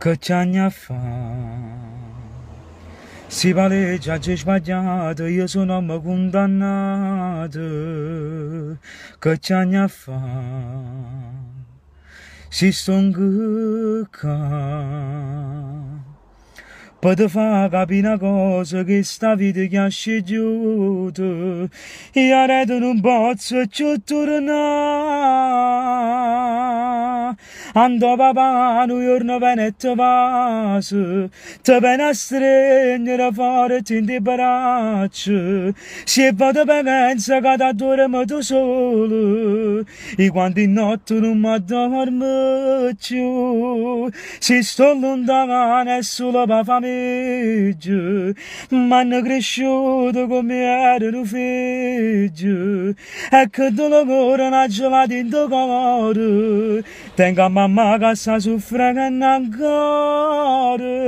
căceania fa. Si vale già eu sbagliato, io sono ma condannato, căceania fa. Si stonguca. Pode far capina cosa che sta vita che ha scegliuto, io arredo in un bozzo e andò babano giorno venetto vaso te ben a stringere fuori ti di braccio se vado pensa che da dormo tu solo e quando in notte non mi dormo più se sto lontano e solo per famiglia mi hanno cresciuto Mamaga sa sufragan ng God.